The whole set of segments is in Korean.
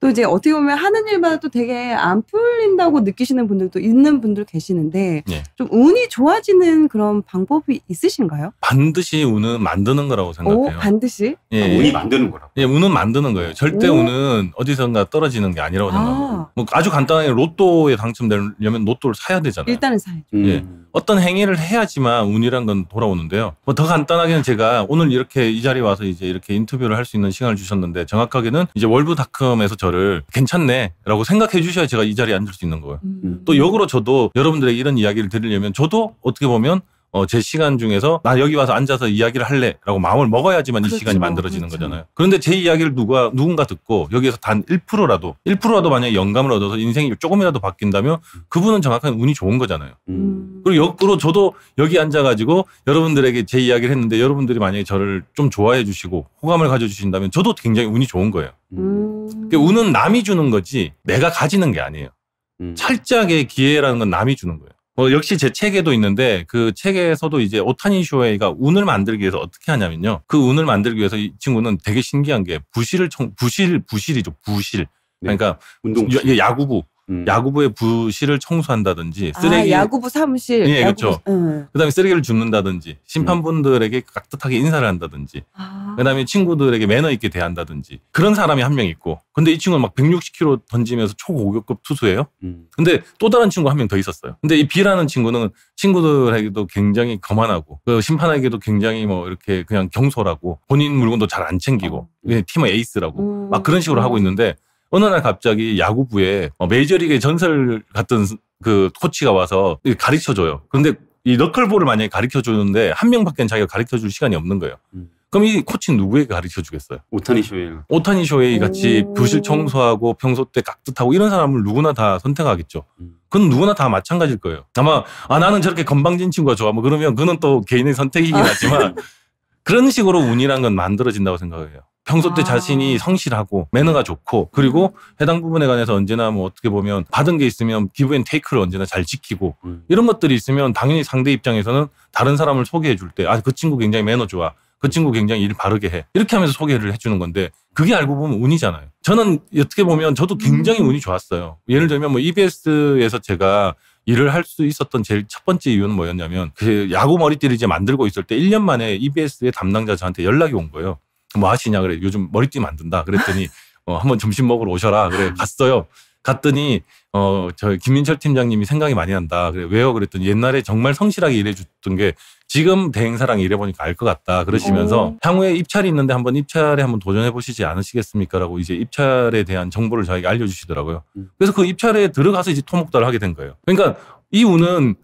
또 이제 어떻게 보면 하는 일마다 또 되게 안 풀린다고 느끼시는 분들도 있는 분들 계시는데 예. 좀 운이 좋아지는 그런 방법이 있으신가요? 반드시 운은 만드는 거라고 생각해요. 오, 반드시? 예, 아, 운이 만드는 거라고. 예, 운은 만드는 거예요. 절대 오. 운은 어디선가 떨어지는 게 아니라고 아. 생각합니다. 아. 뭐 아주 간단하게 로또에 당첨되려면 로또를 사야 되잖아요. 일단은 사야죠. 음. 예. 어떤 행위를 해야지만 운이란 건 돌아오는데요. 뭐 더 간단하게는 제가 오늘 이렇게 이 자리에 와서 이제 이렇게 인터뷰를 할 수 있는 시간을 주셨는데 정확하게는 이제 월브닷컴에서 저를 괜찮네라고 생각해 주셔야 제가 이 자리에 앉을 수 있는 거예요. 음. 또 역으로 저도 여러분들에게 이런 이야기를 드리려면 저도 어떻게 보면 어, 제 시간 중에서 나 여기 와서 앉아서 이야기를 할래라고 마음을 먹어야지만 그렇죠. 이 시간이 만들어지는 그렇죠. 거잖아요. 그런데 제 이야기를 누가 누군가 듣고 여기에서 단 1%라도 1%라도 만약에 영감을 얻어서 인생이 조금이라도 바뀐다면 그분은 정확한 운이 좋은 거잖아요. 음. 그리고 역으로 저도 여기 앉아가지고 여러분들에게 제 이야기를 했는데 여러분들이 만약에 저를 좀 좋아해 주시고 호감을 가져주신다면 저도 굉장히 운이 좋은 거예요. 음. 그 운은 남이 주는 거지 내가 가지는 게 아니에요. 음. 철저하게 기회라는 건 남이 주는 거예요. 뭐 역시 제 책에도 있는데 그 책에서도 이제 오타니 쇼웨이가 운을 만들기 위해서 어떻게 하냐면요. 그 운을 만들기 위해서 이 친구는 되게 신기한 게 부실을 청, 부실 부실이죠. 부실. 네. 그러니까 네. 운동 야구부 음. 야구부의 부실을 청소한다든지 아, 쓰레기 아, 야구부 사무실 예 야구부, 그렇죠 음. 그다음에 쓰레기를 줍는다든지 심판분들에게 음. 깍듯하게 인사를 한다든지 아. 그다음에 친구들에게 매너 있게 대한다든지 그런 사람이 한 명 있고 근데 이 친구는 막 160km 던지면서 초고급 투수예요 음. 근데 또 다른 친구 한 명 더 있었어요 근데 이 B라는 친구는 친구들에게도 굉장히 거만하고 그 심판에게도 굉장히 뭐 이렇게 그냥 경솔하고 본인 물건도 잘 안 챙기고 어. 그냥 팀의 에이스라고 음. 막 그런 식으로 하고 있는데 어느 날 갑자기 야구부에 어, 메이저리그에 전설 같은 그 코치가 와서 가르쳐 줘요. 그런데이 너클볼을 만약에 가르쳐 주는데 한 명밖에 자기가 가르쳐 줄 시간이 없는 거예요. 음. 그럼 이 코치는 누구에게 가르쳐 주겠어요? 오타니 쇼헤이. 오타니 쇼헤이 같이 교실 청소하고 평소 때 깍듯하고 이런 사람을 누구나 다 선택하겠죠. 음. 그건 누구나 다 마찬가지일 거예요. 아마 아 나는 저렇게 건방진 친구가 좋아. 뭐 그러면 그는 또 개인의 선택이긴 아. 하지만 그런 식으로 운이란 건 만들어진다고 생각해요. 평소 때 아. 자신이 성실하고 매너가 네. 좋고 그리고 해당 부분에 관해서 언제나 뭐 어떻게 보면 받은 게 있으면 기브 앤 테이크를 언제나 잘 지키고 음. 이런 것들이 있으면 당연히 상대 입장에서는 다른 사람을 소개해 줄 때 아 그 친구 굉장히 매너 좋아. 그 음. 친구 굉장히 일 바르게 해. 이렇게 하면서 소개를 해주는 건데 그게 알고 보면 운이잖아요. 저는 어떻게 보면 저도 굉장히 음. 운이 좋았어요. 예를 들면 뭐 EBS에서 제가 일을 할 수 있었던 제일 첫 번째 이유는 뭐였냐면 그 야구 머리띠를 이제 만들고 있을 때 1년 만에 EBS의 담당자 저한테 연락이 온 거예요. 뭐 하시냐 그래 요즘 머리띠 만든다 그랬더니 어 한번 점심 먹으러 오셔라 그래 갔어요 갔더니 어저 김민철 팀장님이 생각이 많이 난다 그래 왜요 그랬더니 옛날에 정말 성실하게 일해줬던 게 지금 대행사랑 일해보니까 알 것 같다 그러시면서 오. 향후에 입찰이 있는데 한번 입찰에 한번 도전해 보시지 않으시겠습니까라고 이제 입찰에 대한 정보를 저에게 알려주시더라고요 음. 그래서 그 입찰에 들어가서 이제 토목달을 하게 된 거예요 그러니까 이 운은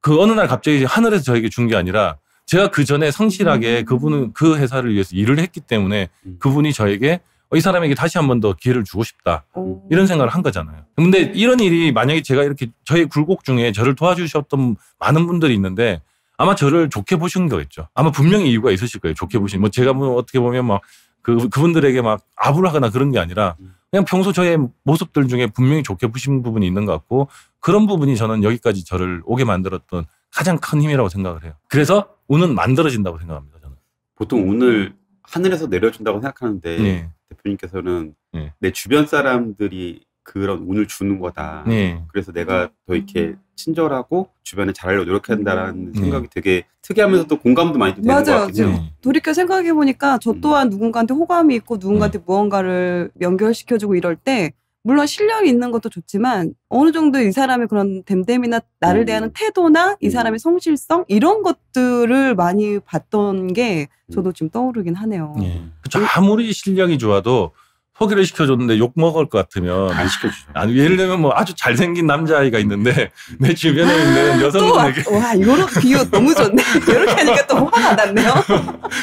그 어느 날 갑자기 하늘에서 저에게 준 게 아니라 제가 그 전에 성실하게 음. 그분은 그 회사를 위해서 일을 했기 때문에 음. 그분이 저에게 어, 이 사람에게 다시 한 번 더 기회를 주고 싶다. 오. 이런 생각을 한 거잖아요. 근데 이런 일이 만약에 제가 이렇게 저의 굴곡 중에 저를 도와주셨던 많은 분들이 있는데 아마 저를 좋게 보신 거겠죠. 아마 분명히 이유가 있으실 거예요. 좋게 보신. 뭐 제가 뭐 어떻게 보면 막 그, 그분들에게 막 압을 하거나 그런 게 아니라 음. 그냥 평소 저의 모습들 중에 분명히 좋게 보신 부분이 있는 것 같고 그런 부분이 저는 여기까지 저를 오게 만들었던 가장 큰 힘이라고 생각을 해요. 그래서 운은 만들어진다고 생각합니다. 저는 보통 운을 하늘에서 내려준다고 생각하는데 네. 대표님께서는 네. 내 주변 사람들이 그런 운을 주는 거다. 네. 그래서 내가 더 이렇게 친절하고 주변에 잘하려고 노력한다라는 네. 생각이 되게 특이하면서도 공감도 많이 되는 맞아요. 것 같긴 해요. 돌이켜 생각해 보니까 저 음. 또한 음. 누군가한테 호감이 있고 누군가한테 네. 무언가를 연결시켜주고 이럴 때 물론 실력이 있는 것도 좋지만 어느 정도 이 사람의 그런 댐댐이나 나를 음. 대하는 태도나 이 음. 사람의 성실성 이런 것들을 많이 봤던 게 음. 저도 지금 떠오르긴 하네요. 예. 그쵸. 아무리 실력이 좋아도 포기를 시켜줬는데 욕 먹을 것 같으면 아. 안 시켜주죠. 아니, 예를 들면 뭐 아주 잘생긴 남자아이가 있는데 내 주변에 있는 아, 여성분에게 와 이런 비유 너무 좋네. 이렇게 하니까 또 화가 나네요.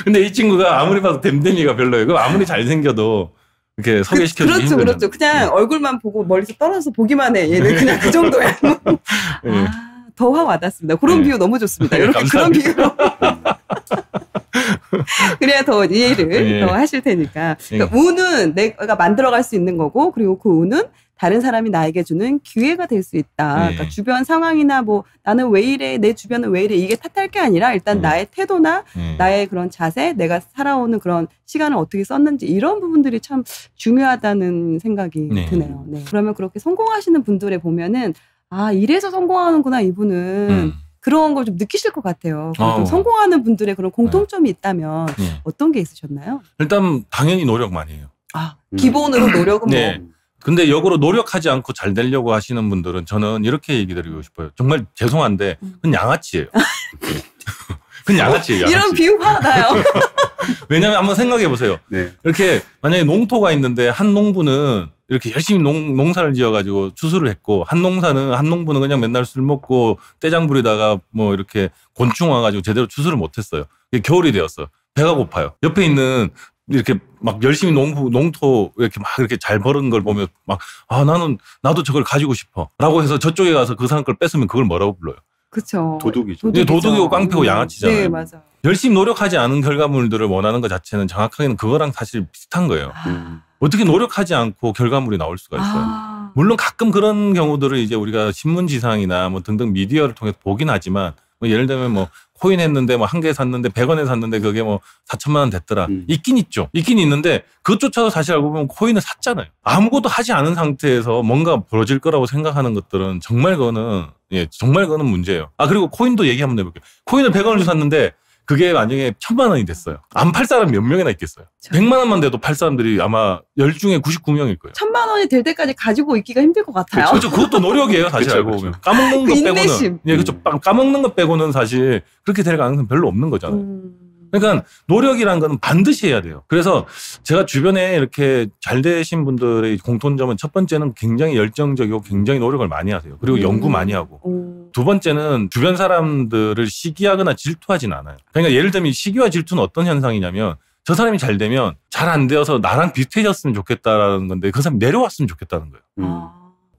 근데 이 친구가 아무리 봐도 댐댐이가 별로예요. 아무리 잘생겨도 이렇게 소개시켜 주기 그, 그렇죠, 힘들면. 그렇죠. 그냥 네. 얼굴만 보고 멀리서 떨어져서 보기만 해. 얘는 그냥 그 정도야. 네. 아, 더 와닿습니다. 그런 네. 비유 너무 좋습니다. 네, 이렇게 그런 비유로. 그래야 더 이해를 예. 더 하실 테니까. 네. 그러니까 예. 운은 내가 만들어갈 수 있는 거고, 그리고 그 운은 다른 사람이 나에게 주는 기회가 될 수 있다. 네. 그러니까 주변 상황이나 뭐 나는 왜 이래, 내 주변은 왜 이래 이게 탓할 게 아니라 일단 음. 나의 태도나 음. 나의 그런 자세, 내가 살아오는 그런 시간을 어떻게 썼는지 이런 부분들이 참 중요하다는 생각이 네. 드네요. 네. 그러면 그렇게 성공하시는 분들에 보면은 아 이래서 성공하는구나 이분은. 음. 그런 걸 좀 느끼실 것 같아요. 어. 성공하는 분들의 그런 공통점이 네. 있다면 네. 어떤 게 있으셨나요? 일단 당연히 노력 많 해요. 아, 기본으로 음. 노력은 네. 뭐 근데 역으로 노력하지 않고 잘 되려고 하시는 분들은 저는 이렇게 얘기 드리고 싶어요. 정말 죄송한데 음. 그냥 양아치예요. 그냥 양아치예요. 양아치. 이런 비유 화나요. 왜냐면 하 한번 생각해 보세요. 네. 이렇게 만약에 농토가 있는데 한 농부는 이렇게 열심히 농, 농사를 지어가지고 추수를 했고 한 농사는 한 농부는 그냥 맨날 술 먹고 떼장 부리다가 뭐 이렇게 곤충 와가지고 제대로 추수를 못했어요. 겨울이 되었어. 요 배가 고파요. 옆에 있는 이렇게 막 열심히 농부 농토 이렇게 막 이렇게 잘 벌은 걸 보면 막 아 나는 나도 저걸 가지고 싶어라고 해서 저쪽에 가서 그 사람 걸 뺏으면 그걸 뭐라고 불러요? 그렇죠. 도둑이죠. 도둑이죠. 네, 도둑이고 깡패고 음. 양아치잖아요. 네, 맞아 열심히 노력하지 않은 결과물들을 원하는 것 자체는 정확하게는 그거랑 사실 비슷한 거예요. 아. 어떻게 노력하지 않고 결과물이 나올 수가 있어요. 아. 물론 가끔 그런 경우들을 이제 우리가 신문지상이나 뭐 등등 미디어를 통해서 보긴 하지만 뭐 예를 들면 뭐 코인했는데 뭐 한 개 샀는데 100원에 샀는데 그게 뭐 4천만 원 됐더라. 음. 있긴 있죠. 있긴 있는데 그것조차도 사실 알고 보면 코인을 샀잖아요. 아무것도 하지 않은 상태에서 뭔가 벌어질 거라고 생각하는 것들은 정말 그거는 예, 정말 그거는 문제예요. 아 그리고 코인도 얘기 한번 해볼게요. 코인을 100원을 샀는데 그게 만약에 천만 원이 됐어요. 안 팔 사람 몇 명이나 있겠어요. 백만 원만 돼도 팔 사람들이 아마 열 중에 구십 명일 거예요. 천만 원이 될 때까지 가지고 있기가 힘들 것 같아요. 그렇죠. 그것도 노력이에요. 사실 그쵸, 알고 보면. 까먹는 그것 그 빼고는. 예, 그렇죠. 까먹는 것 빼고는 사실 그렇게 될 가능성 별로 없는 거잖아요. 음. 그러니까 노력이란 거는 반드시 해야 돼요. 그래서 제가 주변에 이렇게 잘 되신 분들의 공통점은 첫 번째는 굉장히 열정적이고 굉장히 노력을 많이 하세요. 그리고 음. 연구 많이 하고. 두 번째는 주변 사람들을 시기하거나 질투하진 않아요. 그러니까 예를 들면 시기와 질투는 어떤 현상이냐면 저 사람이 잘 되면 잘 안 되어서 나랑 비슷해졌으면 좋겠다라는 건데 그 사람이 내려왔으면 좋겠다는 거예요. 음.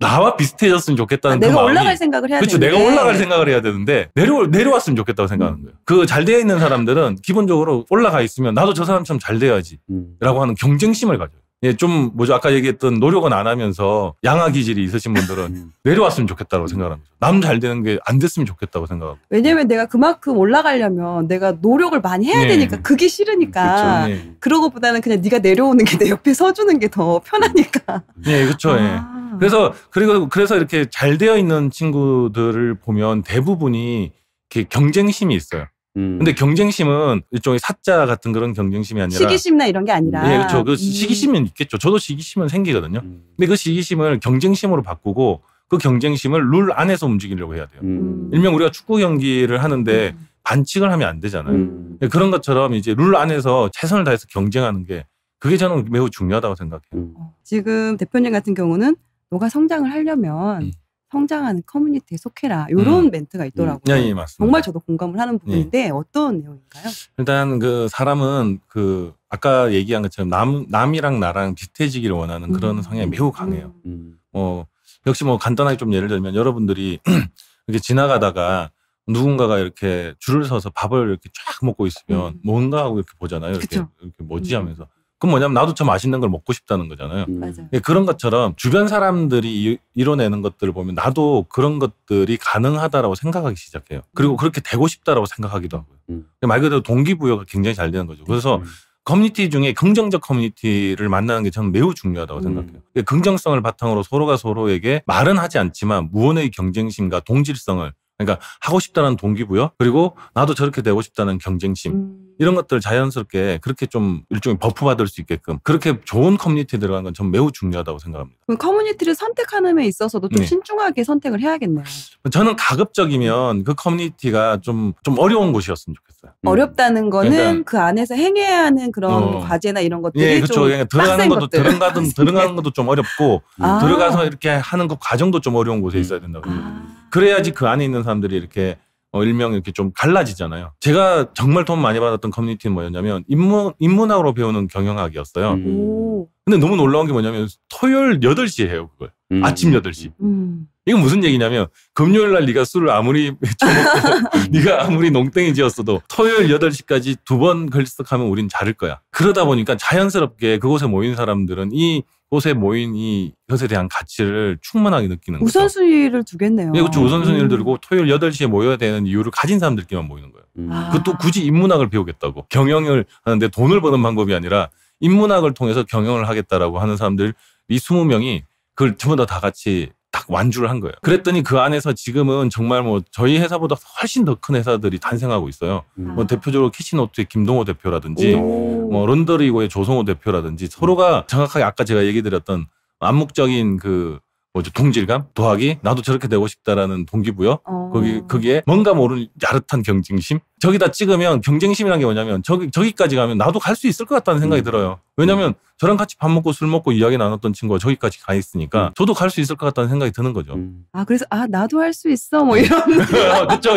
나와 비슷해졌으면 좋겠다는 아, 내가 마음이, 올라갈 생각을 해야 그렇죠. 되는데. 내가 올라갈 생각을 해야 되는데 내려 내려왔으면 좋겠다고 생각하는 음. 거예요. 그 잘 되어 있는 사람들은 기본적으로 올라가 있으면 나도 저 사람처럼 잘 돼야지라고 음. 하는 경쟁심을 가져요. 예, 좀 뭐죠 아까 얘기했던 노력은 안 하면서 양아 기질이 있으신 분들은 음. 내려왔으면 좋겠다고 생각하는 거남잘 되는 게 안 됐으면 좋겠다고 생각하고. 왜냐면 내가 그만큼 올라가려면 내가 노력을 많이 해야 네. 되니까 그게 싫으니까 그쵸, 그렇죠. 네. 그런 것보다는 그냥 네가 내려오는 게 내 옆에 서주는 게 더 편하니까. 네, 그렇죠. 예. 아. 예. 그래서 그리고 그래서 이렇게 잘 되어 있는 친구들을 보면 대부분이 이렇게 경쟁심이 있어요. 음. 근데 경쟁심은 일종의 사자 같은 그런 경쟁심이 아니라 시기심이나 이런 게 아니라 예, 그렇죠. 그 음. 시기심은 있겠죠. 저도 시기심은 생기거든요. 음. 근데 그 시기심을 경쟁심으로 바꾸고 그 경쟁심을 룰 안에서 움직이려고 해야 돼요. 음. 음. 일명 우리가 축구 경기를 하는데 음. 반칙을 하면 안 되잖아요. 예, 그런 것처럼 이제 룰 안에서 최선을 다해서 경쟁하는 게 그게 저는 매우 중요하다고 생각해요. 어, 지금 대표님 같은 경우는 너가 성장을 하려면 음. 성장하는 커뮤니티에 속해라. 이런 음. 멘트가 음. 있더라고요. 예, 예, 정말 저도 공감을 하는 예. 부분인데 예. 어떤 내용인가요? 일단 그 사람은 그 아까 얘기한 것처럼 남 남이랑 나랑 비슷해지기를 원하는 음. 그런 성향이 매우 강해요. 음. 어 역시 뭐 간단하게 좀 예를 들면 여러분들이 이렇게 지나가다가 누군가가 이렇게 줄을 서서 밥을 이렇게 쫙 먹고 있으면 음. 뭔가 하고 이렇게 보잖아요. 이렇게, 이렇게 뭐지 하면서 그럼 뭐냐면 나도 저 맛있는 걸 먹고 싶다는 거잖아요. 음. 맞 예, 그런 것처럼 주변 사람들이 이뤄내는 것들을 보면 나도 그런 것들이 가능하다라고 생각하기 시작해요. 그리고 음. 그렇게 되고 싶다라고 생각하기도 하고요. 음. 말 그대로 동기부여가 굉장히 잘 되는 거죠. 그래서 음. 커뮤니티 중에 긍정적 커뮤니티를 만나는 게 저는 매우 중요하다고 음. 생각해요. 긍정성을 바탕으로 서로가 서로에게 말은 하지 않지만 무언의 경쟁심과 동질성을 그러니까 하고 싶다는 동기부여 그리고 나도 저렇게 되고 싶다는 경쟁심 음. 이런 것들 자연스럽게 그렇게 좀 일종의 버프 받을 수 있게끔 그렇게 좋은 커뮤니티에 들어간 건전 매우 중요하다고 생각합니다. 커뮤니티를 선택하는 데 있어서도 좀 네. 신중하게 선택을 해야겠네요. 저는 가급적이면 그 커뮤니티가 좀, 좀 어려운 곳이었으면 좋겠어요. 음. 어렵다는 거는 그러니까. 그 안에서 행해야 하는 그런 어. 과제나 이런 것들이 예, 그렇죠. 그러니까 들어가는 것도 들어가는 들어가는 것도 좀 어렵고 아. 들어가서 이렇게 하는 그 과정도 좀 어려운 곳에 음. 있어야 된다고 아. 생각합니다. 음. 아. 그래야지 그 안에 있는 사람들이 이렇게 어, 일명 이렇게 좀 갈라지잖아요. 제가 정말 돈 많이 받았던 커뮤니티는 뭐였냐면 인문, 인문학으로 배우는 경영학이었어요. 음. 근데 너무 놀라운 게 뭐냐면 토요일 8시에 해요, 그걸. 음. 아침 8시. 음. 이건 무슨 얘기냐면 금요일 날 네가 술을 아무리 음. 네가 아무리 농땡이지었어도 토요일 8시까지 두 번 걸스하면 우린 자를 거야. 그러다 보니까 자연스럽게 그곳에 모인 사람들은 이 곳에 모인 이 것에 대한 가치를 충분하게 느끼는 거죠. 우선순위를 두겠네요. 네, 그렇죠. 우선순위를 들고 음. 토요일 8시에 모여야 되는 이유를 가진 사람들끼리만 모이는 거예요. 음. 아. 그것도 굳이 인문학을 배우겠다고. 경영을 하는데 돈을 버는 방법이 아니라 인문학을 통해서 경영을 하겠다라고 하는 사람들 이 20명이 그걸 전부 다다 같이 막 완주를 한 거예요. 그랬더니 그 안에서 지금은 정말 뭐 저희 회사보다 훨씬 더 큰 회사들이 탄생하고 있어요. 음. 뭐 대표적으로 캐시노트의 김동호 대표라든지 오. 뭐 런더리고의 조성호 대표라든지 서로가 정확하게 아까 제가 얘기 드렸던 암묵적인 그 뭐죠 동질감 도하기 나도 저렇게 되고 싶다라는 동기부여 어. 거기 거기에 뭔가 모르는 야릇한 경쟁심 저기다 찍으면 경쟁심이란 게 뭐냐면 저기 저기까지 가면 나도 갈 수 있을 것 같다는 생각이 음. 들어요. 왜냐하면 음. 저랑 같이 밥 먹고 술 먹고 이야기 나눴던 친구가 저기까지 가 있으니까 음. 저도 갈 수 있을 것 같다는 생각이 드는 거죠. 음. 아 그래서 아 나도 할 수 있어 뭐 이런. 그렇죠.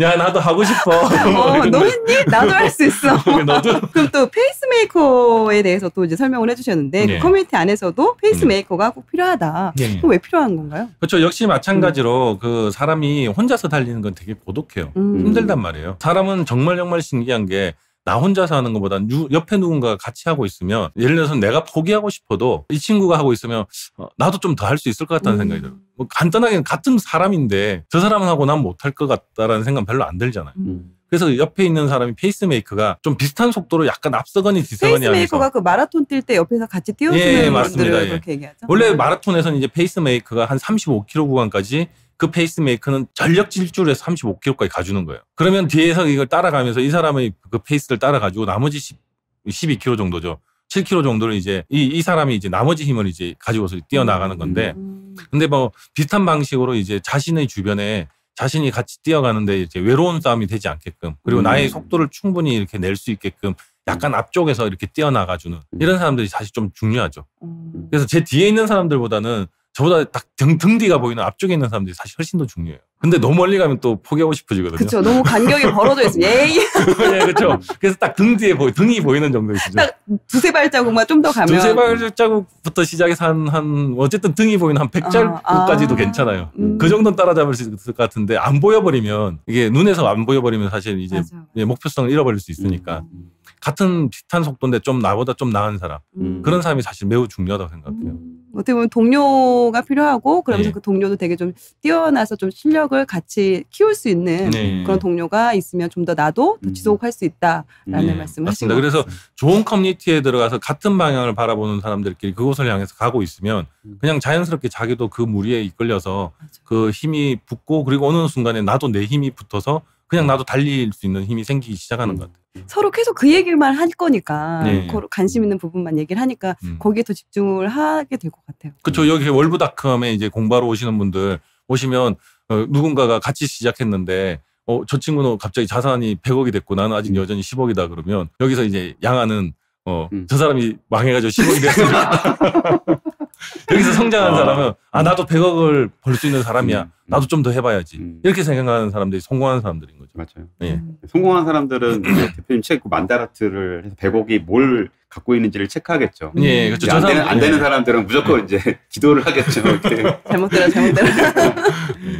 야 나도 하고 싶어. 어, 너 했니? 나도 할 수 있어. 너도. 그럼 또 페이스메이커에 대해서 또 이제 설명을 해주셨는데 그 네. 그 커뮤니티 안에서도 페이스메이커가 꼭 필요하다. 네. 그왜 필요한 건가요? 그렇죠. 역시 마찬가지로 음. 그 사람이 혼자서 달리는 건 되게 고독해요. 음. 힘들단 말이에요. 거예요. 사람은 정말 정말 신기한 게 나 혼자서 하는 것보단 옆에 누군가 가 같이 하고 있으면 예를 들어서 내가 포기하고 싶어도 이 친구가 하고 있으면 어, 나도 좀 더 할 수 있을 것 같다는 음. 생각이 들어요. 뭐 간단하게 같은 사람인데 저 사람은 하고 난 못할 것 같다라는 생각 은 별로 안 들잖아요. 음. 그래서 옆에 있는 사람이 페이스메이커가 좀 비슷한 속도로 약간 앞서거니 뒤서거니 하면서 페이스메이커가 그 마라톤 뛸 때 옆에서 같이 뛰어주는 예, 맞습니다. 예. 그렇게 얘기하죠. 원래 음. 마라톤에서는 이제 페이스메이커가 한 35km 구간까지 그 페이스메이커는 전력 질주에서 35km까지 가주는 거예요. 그러면 뒤에서 이걸 따라가면서 이 사람의 그 페이스를 따라가지고 나머지 10, 12km 정도죠. 7km 정도를 이제 이, 이 사람이 이제 나머지 힘을 이제 가지고서 뛰어나가는 건데 음. 근데 뭐 비슷한 방식으로 이제 자신의 주변에 자신이 같이 뛰어가는데 이렇게 외로운 싸움이 되지 않게끔 그리고 음. 나의 속도를 충분히 이렇게 낼 수 있게끔 약간 앞쪽에서 이렇게 뛰어나가주는 이런 사람들이 사실 좀 중요하죠. 음. 그래서 제 뒤에 있는 사람들보다는 저보다 딱 등, 등 뒤가 보이는 앞쪽에 있는 사람들이 사실 훨씬 더 중요해요. 근데 너무 멀리 가면 또 포기하고 싶어지거든요. 그렇죠. 너무 간격이 벌어져 있어요. 예이. 예, 그렇죠. 그래서 딱 등 뒤에 보이 등이 보이는 정도이죠딱 두세 발자국만 좀 더 가면 두세 발자국부터 시작해서 한, 한 어쨌든 등이 보이는 한 백자국까지도 아, 아. 괜찮아요. 음. 그 정도는 따라잡을 수 있을 것 같은데 안 보여버리면 이게 눈에서 안 보여버리면 사실 이제 예, 목표성을 잃어버릴 수 있으니까 음. 같은 비슷한 속도인데 좀 나보다 좀 나은 사람 음. 그런 사람이 사실 매우 중요하다고 생각해요. 음. 어떻게 보면 동료가 필요하고 그러면서 네. 그 동료도 되게 좀 뛰어나서 좀 실력을 같이 키울 수 있는 네. 그런 동료가 있으면 좀 더 나도 더 음. 지속할 수 있다라는 네. 말씀을 맞습니다. 그래서 좋은 커뮤니티에 들어가서 같은 방향을 바라보는 사람들끼리 그곳을 향해서 가고 있으면 음. 그냥 자연스럽게 자기도 그 무리에 이끌려서 맞아. 그 힘이 붙고 그리고 어느 순간에 나도 내 힘이 붙어서 그냥 어. 나도 달릴 수 있는 힘이 생기기 시작하는 것 같아요. 서로 계속 그 얘기만 할 거니까 네. 관심 있는 부분만 얘기를 하니까 음. 거기에 더 집중을 하게 될 것 같아요. 그렇죠. 여기 월브닷컴에 이제 공부하러 오시는 분들 오시면 어, 누군가가 같이 시작했는데 어, 저 친구는 갑자기 자산이 100억이 됐고 나는 아직 음. 여전히 10억이다 그러면 여기서 이제 양아는 어, 음. 저 사람이 망해가지고 10억이 됐어. 여기서 성장한 어. 사람은 아 나도 100억을 벌 수 있는 사람이야. 음. 음. 나도 좀 더 해봐야지. 음. 이렇게 생각하는 사람들이 성공한 사람들인 거죠. 맞아요. 예. 음. 성공한 사람들은 음. 대표님 책 그 만다라트를 해서 100억이 뭘 갖고 있는지를 체크하겠죠. 예, 그렇죠. 안, 되는, 안 되는 예. 사람들은 무조건 예. 이제 기도를 하겠죠. 잘못되라 잘못되라.